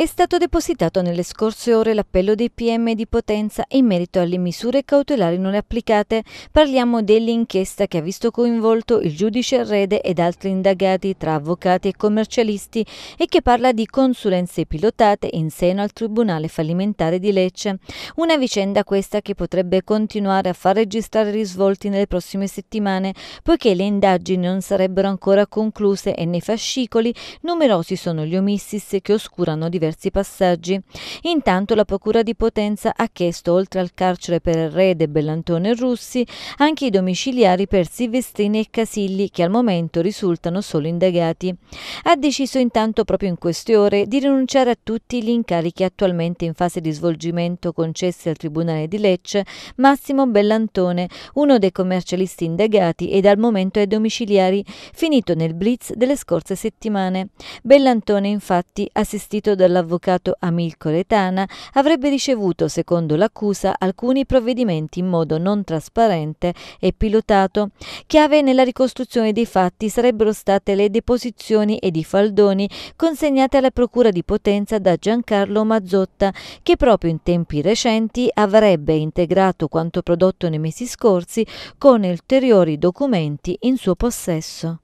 È stato depositato nelle scorse ore l'appello dei PM di Potenza in merito alle misure cautelari non applicate. Parliamo dell'inchiesta che ha visto coinvolto il giudice Rede ed altri indagati tra avvocati e commercialisti e che parla di consulenze pilotate in seno al Tribunale fallimentare di Lecce. Una vicenda questa che potrebbe continuare a far registrare risvolti nelle prossime settimane, poiché le indagini non sarebbero ancora concluse e nei fascicoli numerosi sono gli omissis che oscurano diversi diversi passaggi. Intanto la Procura di Potenza ha chiesto, oltre al carcere per il Errede, Bellantone e Russi, anche i domiciliari per Silvestrini e Casilli, che al momento risultano solo indagati. Ha deciso intanto proprio in queste ore di rinunciare a tutti gli incarichi attualmente in fase di svolgimento concessi al Tribunale di Lecce Massimo Bellantone, uno dei commercialisti indagati e dal momento ai domiciliari, finito nel blitz delle scorse settimane. Bellantone infatti, assistito dalla dall'avvocato Amilcole Tana, avrebbe ricevuto, secondo l'accusa, alcuni provvedimenti in modo non trasparente e pilotato. Chiave nella ricostruzione dei fatti sarebbero state le deposizioni ed i faldoni consegnate alla Procura di Potenza da Giancarlo Mazzotta, che proprio in tempi recenti avrebbe integrato quanto prodotto nei mesi scorsi con ulteriori documenti in suo possesso.